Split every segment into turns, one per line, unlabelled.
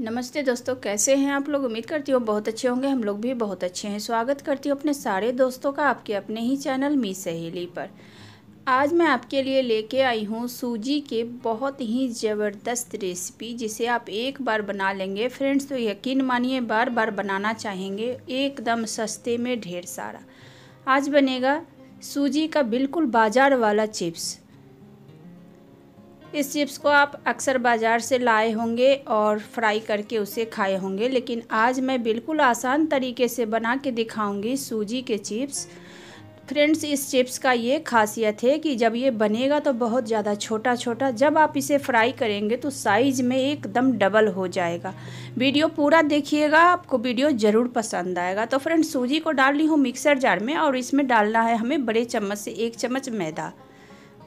नमस्ते दोस्तों कैसे हैं आप लोग उम्मीद करती हूँ बहुत अच्छे होंगे हम लोग भी बहुत अच्छे हैं स्वागत करती हूँ अपने सारे दोस्तों का आपके अपने ही चैनल मी सहेली पर आज मैं आपके लिए लेके आई हूँ सूजी के बहुत ही ज़बरदस्त रेसिपी जिसे आप एक बार बना लेंगे फ्रेंड्स तो यकीन मानिए बार बार बनाना चाहेंगे एकदम सस्ते में ढेर सारा आज बनेगा सूजी का बिल्कुल बाजार वाला चिप्स इस चिप्स को आप अक्सर बाज़ार से लाए होंगे और फ्राई करके उसे खाए होंगे लेकिन आज मैं बिल्कुल आसान तरीके से बना के दिखाऊंगी सूजी के चिप्स फ्रेंड्स इस चिप्स का ये खासियत है कि जब ये बनेगा तो बहुत ज़्यादा छोटा छोटा जब आप इसे फ्राई करेंगे तो साइज़ में एकदम डबल हो जाएगा वीडियो पूरा देखिएगा आपको वीडियो ज़रूर पसंद आएगा तो फ्रेंड्स सूजी को डाल ली हूँ मिक्सर जार में और इसमें डालना है हमें बड़े चम्मच से एक चम्मच मैदा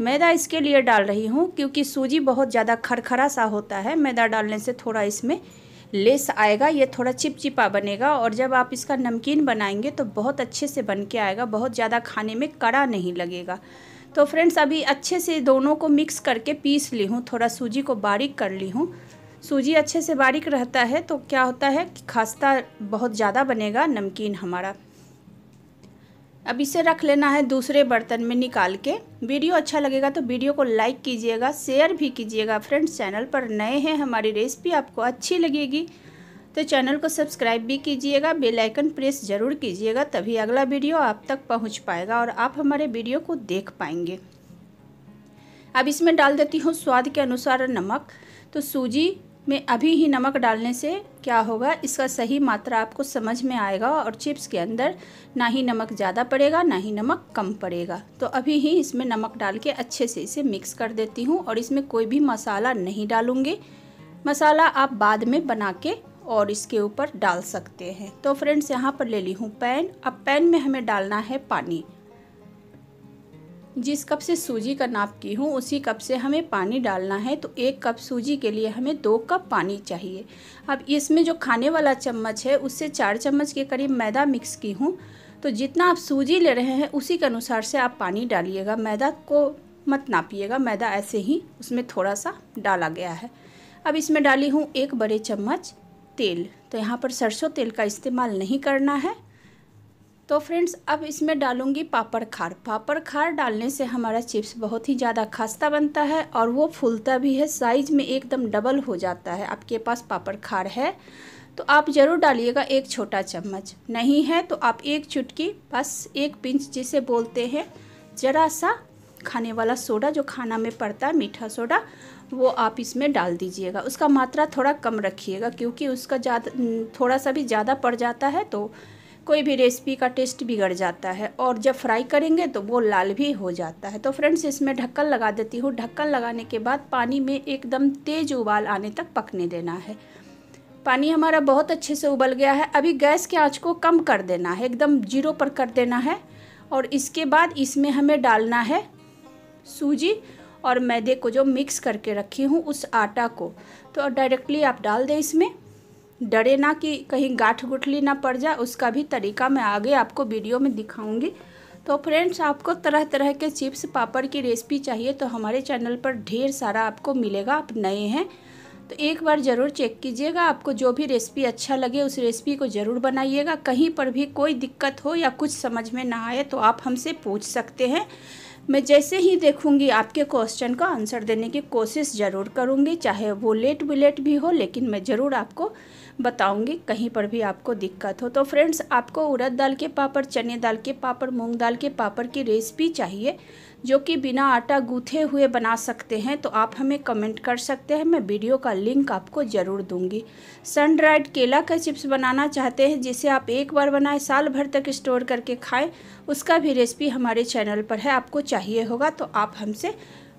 मैदा इसके लिए डाल रही हूँ क्योंकि सूजी बहुत ज़्यादा खरखरा सा होता है मैदा डालने से थोड़ा इसमें लेस आएगा ये थोड़ा चिपचिपा बनेगा और जब आप इसका नमकीन बनाएंगे तो बहुत अच्छे से बन के आएगा बहुत ज़्यादा खाने में कड़ा नहीं लगेगा तो फ्रेंड्स अभी अच्छे से दोनों को मिक्स करके पीस ली हूँ थोड़ा सूजी को बारीक कर ली हूँ सूजी अच्छे से बारीक रहता है तो क्या होता है कि खास्ता बहुत ज़्यादा बनेगा नमकीन हमारा अब इसे रख लेना है दूसरे बर्तन में निकाल के वीडियो अच्छा लगेगा तो वीडियो को लाइक कीजिएगा शेयर भी कीजिएगा फ्रेंड्स चैनल पर नए हैं हमारी रेसिपी आपको अच्छी लगेगी तो चैनल को सब्सक्राइब भी कीजिएगा बेल आइकन प्रेस ज़रूर कीजिएगा तभी अगला वीडियो आप तक पहुंच पाएगा और आप हमारे वीडियो को देख पाएंगे अब इसमें डाल देती हूँ स्वाद के अनुसार नमक तो सूजी में अभी ही नमक डालने से क्या होगा इसका सही मात्रा आपको समझ में आएगा और चिप्स के अंदर ना ही नमक ज़्यादा पड़ेगा ना ही नमक कम पड़ेगा तो अभी ही इसमें नमक डाल के अच्छे से इसे मिक्स कर देती हूँ और इसमें कोई भी मसाला नहीं डालूँगी मसाला आप बाद में बना के और इसके ऊपर डाल सकते हैं तो फ्रेंड्स यहाँ पर ले ली हूँ पैन अब पैन में हमें डालना है पानी जिस कप से सूजी का नाप की हूँ उसी कप से हमें पानी डालना है तो एक कप सूजी के लिए हमें दो कप पानी चाहिए अब इसमें जो खाने वाला चम्मच है उससे चार चम्मच के करीब मैदा मिक्स की हूँ तो जितना आप सूजी ले रहे हैं उसी के अनुसार से आप पानी डालिएगा मैदा को मत नापिएगा मैदा ऐसे ही उसमें थोड़ा सा डाला गया है अब इसमें डाली हूँ एक बड़े चम्मच तेल तो यहाँ पर सरसों तेल का इस्तेमाल नहीं करना है तो फ्रेंड्स अब इसमें डालूंगी पापड़ खार पापड़ खार डालने से हमारा चिप्स बहुत ही ज़्यादा खस्ता बनता है और वो फूलता भी है साइज़ में एकदम डबल हो जाता है आपके पास पापड़ खार है तो आप ज़रूर डालिएगा एक छोटा चम्मच नहीं है तो आप एक चुटकी बस एक पिंच जिसे बोलते हैं ज़रा सा खाने वाला सोडा जो खाना में पड़ता है मीठा सोडा वो आप इसमें डाल दीजिएगा उसका मात्रा थोड़ा कम रखिएगा क्योंकि उसका ज़्यादा थोड़ा सा भी ज़्यादा पड़ जाता है तो कोई भी रेसिपी का टेस्ट बिगड़ जाता है और जब फ्राई करेंगे तो वो लाल भी हो जाता है तो फ्रेंड्स इसमें ढक्कन लगा देती हूँ ढक्कन लगाने के बाद पानी में एकदम तेज़ उबाल आने तक पकने देना है पानी हमारा बहुत अच्छे से उबल गया है अभी गैस के आँच को कम कर देना है एकदम जीरो पर कर देना है और इसके बाद इसमें हमें डालना है सूजी और मैदे को जो मिक्स करके रखी हूँ उस आटा को तो डायरेक्टली आप डाल दें इसमें डरे ना कि कहीं गाठ गुठली ना पड़ जाए उसका भी तरीका मैं आगे आपको वीडियो में दिखाऊंगी तो फ्रेंड्स आपको तरह तरह के चिप्स पापड़ की रेसिपी चाहिए तो हमारे चैनल पर ढेर सारा आपको मिलेगा आप नए हैं तो एक बार ज़रूर चेक कीजिएगा आपको जो भी रेसिपी अच्छा लगे उस रेसिपी को ज़रूर बनाइएगा कहीं पर भी कोई दिक्कत हो या कुछ समझ में ना आए तो आप हमसे पूछ सकते हैं मैं जैसे ही देखूंगी आपके क्वेश्चन का आंसर देने की कोशिश ज़रूर करूंगी चाहे वो लेट विलेट भी हो लेकिन मैं ज़रूर आपको बताऊंगी कहीं पर भी आपको दिक्कत हो तो फ्रेंड्स आपको उड़द दाल के पापड़ चने दाल के पापड़ मूंग दाल के पापड़ की रेसिपी चाहिए जो कि बिना आटा गूथे हुए बना सकते हैं तो आप हमें कमेंट कर सकते हैं मैं वीडियो का लिंक आपको ज़रूर दूंगी सन ड्राइड केला का चिप्स बनाना चाहते हैं जिसे आप एक बार बनाए साल भर तक स्टोर करके खाएं उसका भी रेसिपी हमारे चैनल पर है आपको चाहिए होगा तो आप हमसे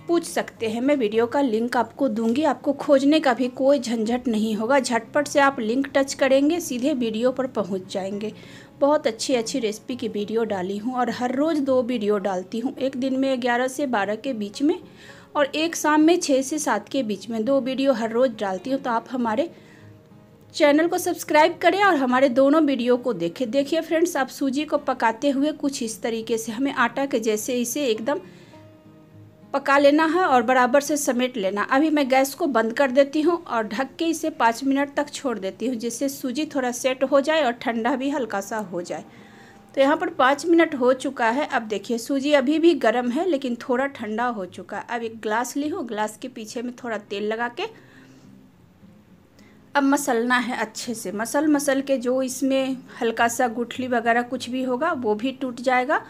पूछ सकते हैं मैं वीडियो का लिंक आपको दूंगी आपको खोजने का भी कोई झंझट नहीं होगा झटपट से आप लिंक टच करेंगे सीधे वीडियो पर पहुंच जाएंगे बहुत अच्छी अच्छी रेसिपी की वीडियो डाली हूँ और हर रोज़ दो वीडियो डालती हूँ एक दिन में ग्यारह से बारह के बीच में और एक शाम में छः से सात के बीच में दो वीडियो हर रोज़ डालती हूँ तो आप हमारे चैनल को सब्सक्राइब करें और हमारे दोनों वीडियो को देखें देखिए फ्रेंड्स आप सूजी को पकाते हुए कुछ इस तरीके से हमें आटा के जैसे इसे एकदम पका लेना है और बराबर से समेट लेना अभी मैं गैस को बंद कर देती हूँ और ढक के इसे पाँच मिनट तक छोड़ देती हूँ जिससे सूजी थोड़ा सेट हो जाए और ठंडा भी हल्का सा हो जाए तो यहाँ पर पाँच मिनट हो चुका है अब देखिए सूजी अभी भी गर्म है लेकिन थोड़ा ठंडा हो चुका है अब एक ग्लास ली हूँ ग्लास के पीछे में थोड़ा तेल लगा के अब मसलना है अच्छे से मसल मसल के जो इसमें हल्का सा गुठली वगैरह कुछ भी होगा वो भी टूट जाएगा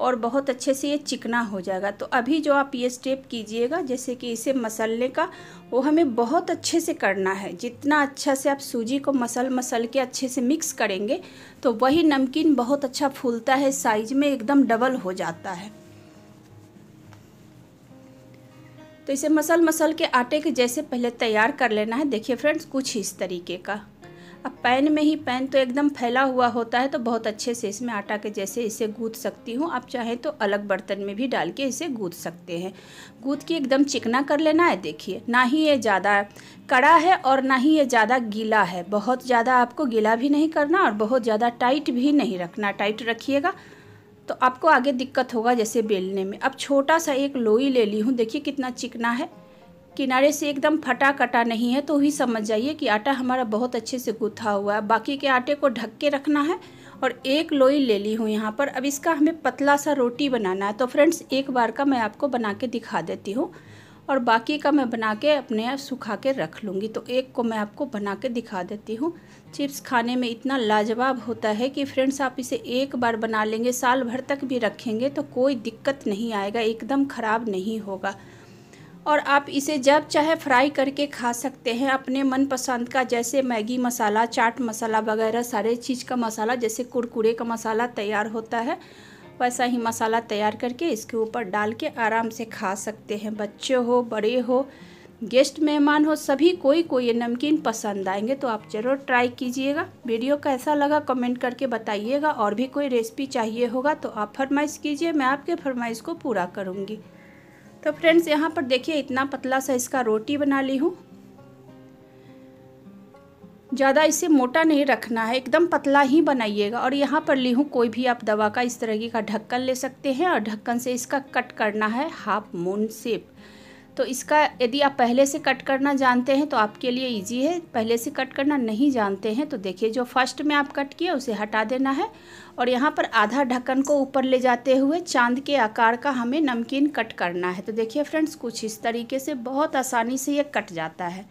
और बहुत अच्छे से ये चिकना हो जाएगा तो अभी जो आप ये स्टेप कीजिएगा जैसे कि इसे मसलने का वो हमें बहुत अच्छे से करना है जितना अच्छा से आप सूजी को मसल मसल के अच्छे से मिक्स करेंगे तो वही नमकीन बहुत अच्छा फूलता है साइज में एकदम डबल हो जाता है तो इसे मसल मसल के आटे के जैसे पहले तैयार कर लेना है देखिए फ्रेंड्स कुछ इस तरीके का अब पैन में ही पैन तो एकदम फैला हुआ होता है तो बहुत अच्छे से इसमें आटा के जैसे इसे गूँथ सकती हूँ आप चाहें तो अलग बर्तन में भी डाल के इसे गूँथ सकते हैं गूँथ के एकदम चिकना कर लेना है देखिए ना ही ये ज़्यादा कड़ा है और ना ही ये ज़्यादा गीला है बहुत ज़्यादा आपको गीला भी नहीं करना और बहुत ज़्यादा टाइट भी नहीं रखना टाइट रखिएगा तो आपको आगे दिक्कत होगा जैसे बेलने में अब छोटा सा एक लोई ले ली हूँ देखिए कितना चिकना है किनारे से एकदम फटा कटा नहीं है तो ही समझ जाइए कि आटा हमारा बहुत अच्छे से गूथा हुआ है बाकी के आटे को ढक के रखना है और एक लोई ले ली हूँ यहाँ पर अब इसका हमें पतला सा रोटी बनाना है तो फ्रेंड्स एक बार का मैं आपको बना के दिखा देती हूँ और बाकी का मैं बना के अपने आप सुखा के रख लूँगी तो एक को मैं आपको बना के दिखा देती हूँ चिप्स खाने में इतना लाजवाब होता है कि फ्रेंड्स आप इसे एक बार बना लेंगे साल भर तक भी रखेंगे तो कोई दिक्कत नहीं आएगा एकदम ख़राब नहीं होगा और आप इसे जब चाहे फ्राई करके खा सकते हैं अपने मनपसंद का जैसे मैगी मसाला चाट मसाला वगैरह सारे चीज़ का मसाला जैसे कुरकुरे का मसाला तैयार होता है वैसा ही मसाला तैयार करके इसके ऊपर डाल के आराम से खा सकते हैं बच्चे हो बड़े हो गेस्ट मेहमान हो सभी कोई को ये नमकीन पसंद आएंगे तो आप ज़रूर ट्राई कीजिएगा वीडियो कैसा लगा कमेंट करके बताइएगा और भी कोई रेसिपी चाहिए होगा तो आप फरमाइश कीजिए मैं आपके फरमाइश को पूरा करूँगी तो फ्रेंड्स यहाँ पर देखिए इतना पतला सा इसका रोटी बना ली हूँ ज़्यादा इसे मोटा नहीं रखना है एकदम पतला ही बनाइएगा और यहाँ पर ली हूँ कोई भी आप दवा का इस तरह का ढक्कन ले सकते हैं और ढक्कन से इसका कट करना है हाफ मून सेप तो इसका यदि आप पहले से कट करना जानते हैं तो आपके लिए इजी है पहले से कट करना नहीं जानते हैं तो देखिए जो फर्स्ट में आप कट किए उसे हटा देना है और यहाँ पर आधा ढक्कन को ऊपर ले जाते हुए चांद के आकार का हमें नमकीन कट करना है तो देखिए फ्रेंड्स कुछ इस तरीके से बहुत आसानी से ये कट जाता है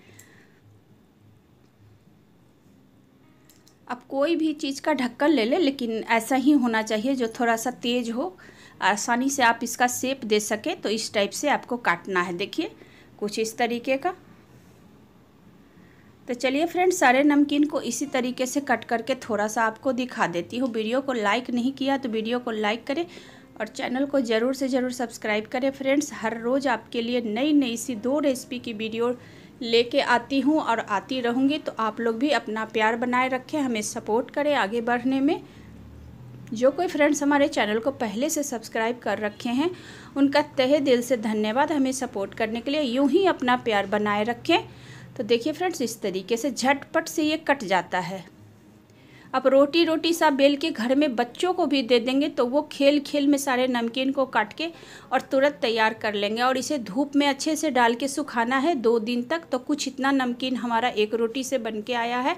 आप कोई भी चीज़ का ढक्कन ले लें लेकिन ऐसा ही होना चाहिए जो थोड़ा सा तेज़ हो आसानी से आप इसका सेप दे सके तो इस टाइप से आपको काटना है देखिए कुछ इस तरीके का तो चलिए फ्रेंड्स सारे नमकीन को इसी तरीके से कट करके थोड़ा सा आपको दिखा देती हूँ वीडियो को लाइक नहीं किया तो वीडियो को लाइक करें और चैनल को ज़रूर से ज़रूर सब्सक्राइब करें फ्रेंड्स हर रोज़ आपके लिए नई नई सी दो रेसिपी की वीडियो लेके आती हूँ और आती रहूँगी तो आप लोग भी अपना प्यार बनाए रखें हमें सपोर्ट करें आगे बढ़ने में जो कोई फ्रेंड्स हमारे चैनल को पहले से सब्सक्राइब कर रखे हैं उनका तहे दिल से धन्यवाद हमें सपोर्ट करने के लिए यूं ही अपना प्यार बनाए रखें तो देखिए फ्रेंड्स इस तरीके से झटपट से ये कट जाता है आप रोटी रोटी सा बेल के घर में बच्चों को भी दे देंगे तो वो खेल खेल में सारे नमकीन को काट के और तुरंत तैयार कर लेंगे और इसे धूप में अच्छे से डाल के सुखाना है दो दिन तक तो कुछ इतना नमकीन हमारा एक रोटी से बन के आया है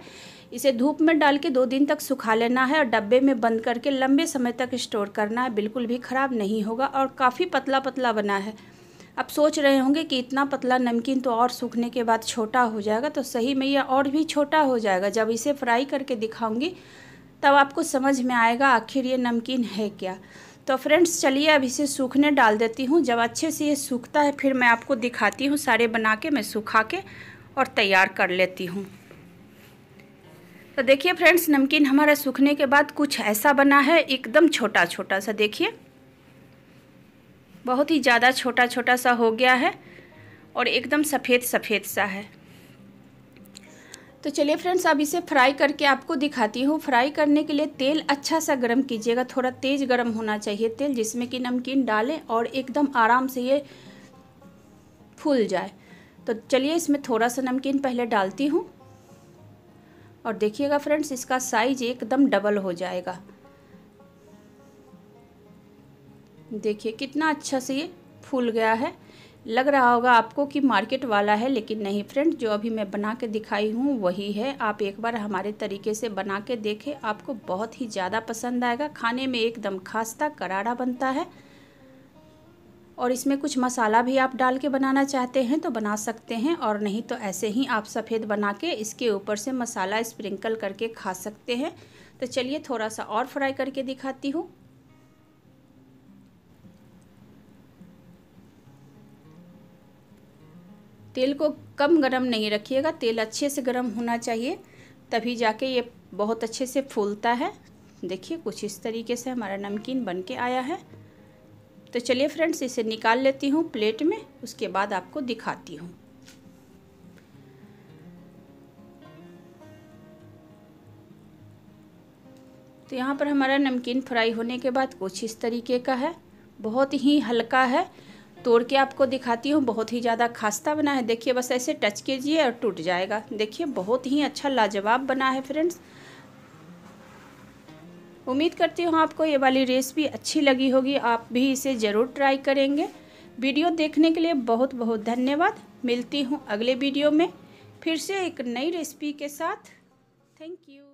इसे धूप में डाल के दो दिन तक सुखा लेना है और डब्बे में बंद करके लंबे समय तक स्टोर करना है बिल्कुल भी ख़राब नहीं होगा और काफ़ी पतला पतला बना है आप सोच रहे होंगे कि इतना पतला नमकीन तो और सूखने के बाद छोटा हो जाएगा तो सही में यह और भी छोटा हो जाएगा जब इसे फ्राई करके दिखाऊंगी तब आपको समझ में आएगा आखिर ये नमकीन है क्या तो फ्रेंड्स चलिए अब इसे सूखने डाल देती हूँ जब अच्छे से ये सूखता है फिर मैं आपको दिखाती हूँ सारे बना के मैं सूखा के और तैयार कर लेती हूँ तो देखिए फ्रेंड्स नमकीन हमारा सूखने के बाद कुछ ऐसा बना है एकदम छोटा छोटा सा देखिए बहुत ही ज़्यादा छोटा छोटा सा हो गया है और एकदम सफ़ेद सफ़ेद सा है तो चलिए फ्रेंड्स अब इसे फ्राई करके आपको दिखाती हूँ फ्राई करने के लिए तेल अच्छा सा गर्म कीजिएगा थोड़ा तेज़ गर्म होना चाहिए तेल जिसमें कि नमकीन डालें और एकदम आराम से ये फूल जाए तो चलिए इसमें थोड़ा सा नमकीन पहले डालती हूँ और देखिएगा फ्रेंड्स इसका साइज एकदम डबल हो जाएगा देखिए कितना अच्छा से ये फूल गया है लग रहा होगा आपको कि मार्केट वाला है लेकिन नहीं फ्रेंड जो अभी मैं बना के दिखाई हूँ वही है आप एक बार हमारे तरीके से बना के देखें आपको बहुत ही ज़्यादा पसंद आएगा खाने में एकदम खास्ता करारा बनता है और इसमें कुछ मसाला भी आप डाल के बनाना चाहते हैं तो बना सकते हैं और नहीं तो ऐसे ही आप सफ़ेद बना के इसके ऊपर से मसाला स्प्रिंकल करके खा सकते हैं तो चलिए थोड़ा सा और फ्राई करके दिखाती हूँ तेल को कम गरम नहीं रखिएगा तेल अच्छे से गरम होना चाहिए तभी जाके ये बहुत अच्छे से फूलता है देखिए कुछ इस तरीके से हमारा नमकीन बन के आया है तो चलिए फ्रेंड्स इसे निकाल लेती हूँ प्लेट में उसके बाद आपको दिखाती हूँ तो यहाँ पर हमारा नमकीन फ्राई होने के बाद कुछ इस तरीके का है बहुत ही हल्का है तोड़ के आपको दिखाती हूँ बहुत ही ज़्यादा खास्ता बना है देखिए बस ऐसे टच कीजिए और टूट जाएगा देखिए बहुत ही अच्छा लाजवाब बना है फ्रेंड्स उम्मीद करती हूँ आपको ये वाली रेसिपी अच्छी लगी होगी आप भी इसे ज़रूर ट्राई करेंगे वीडियो देखने के लिए बहुत बहुत धन्यवाद मिलती हूँ अगले वीडियो में फिर से एक नई रेसिपी के साथ थैंक यू